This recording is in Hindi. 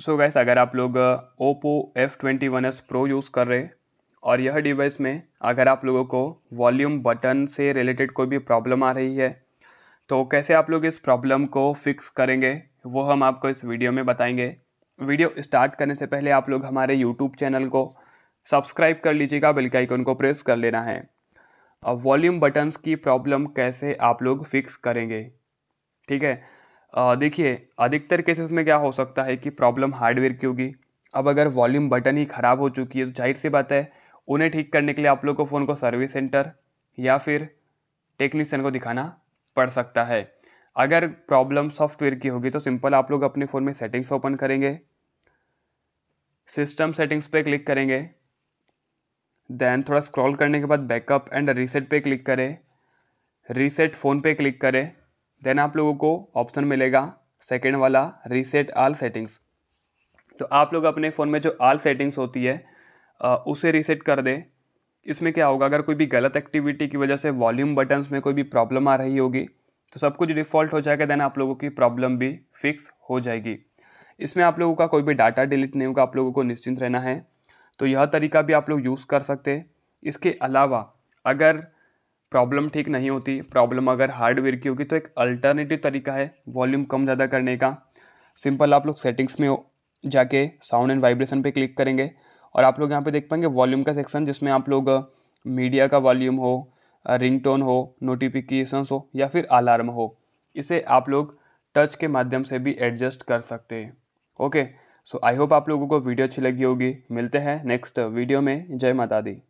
सो गैस अगर आप लोग Oppo F twenty one S pro use कर रहे और यह डिवाइस में अगर आप लोगों को वॉल्यूम बटन से रिलेटेड कोई भी प्रॉब्लम आ रही है तो कैसे आप लोग इस प्रॉब्लम को फिक्स करेंगे वो हम आपको इस वीडियो में बताएंगे वीडियो स्टार्ट करने से पहले आप लोग हमारे यूट्यूब चैनल को सब्सक्राइब कर लीजिएगा बेल आइकन को प्रेस कर लेना है अब वॉल्यूम बटन्स की प्रॉब्लम कैसे आप लोग फिक्स करेंगे ठीक है देखिए अधिकतर केसेस में क्या हो सकता है कि प्रॉब्लम हार्डवेयर की होगी अब अगर वॉल्यूम बटन ही ख़राब हो चुकी है तो जाहिर सी बात है उन्हें ठीक करने के लिए आप लोग को फ़ोन को सर्विस सेंटर या फिर टेक्नीशियन को दिखाना पड़ सकता है अगर प्रॉब्लम सॉफ्टवेयर की होगी तो सिंपल आप लोग अपने फ़ोन में सेटिंग्स ओपन करेंगे सिस्टम सेटिंग्स पे क्लिक करेंगे देन थोड़ा स्क्रॉल करने के बाद बैकअप एंड रीसेट पे क्लिक करें रीसेट फ़ोन पे क्लिक करें देन आप लोगों को ऑप्शन मिलेगा सेकेंड वाला रीसेट आल सेटिंग्स तो आप लोग अपने फ़ोन में जो आल सेटिंग्स होती है उसे रीसेट कर दें इसमें क्या होगा अगर कोई भी गलत एक्टिविटी की वजह से वॉल्यूम बटन्स में कोई भी प्रॉब्लम आ रही होगी तो सब कुछ डिफ़ॉल्ट हो जाएगा देन आप लोगों की प्रॉब्लम भी फिक्स हो जाएगी इसमें आप लोगों का कोई भी डाटा डिलीट नहीं होगा आप लोगों को निश्चिंत रहना है तो यह तरीका भी आप लोग यूज़ कर सकते हैं इसके अलावा अगर प्रॉब्लम ठीक नहीं होती प्रॉब्लम अगर हार्डवेयर की होगी तो एक अल्टरनेटिव तरीका है वॉल्यूम कम ज़्यादा करने का सिंपल आप लोग सेटिंग्स में जाके साउंड एंड वाइब्रेशन पे क्लिक करेंगे और आप लोग यहाँ पे देख पाएंगे वॉल्यूम का सेक्शन जिसमें आप लोग मीडिया का वॉल्यूम हो रिंगटोन हो नोटिफिकेशन हो या फिर अलार्म हो इसे आप लोग टच के माध्यम से भी एडजस्ट कर सकते हैं ओके सो आई होप आप लोगों को वीडियो अच्छी लगी होगी मिलते हैं नेक्स्ट वीडियो में जय माता दी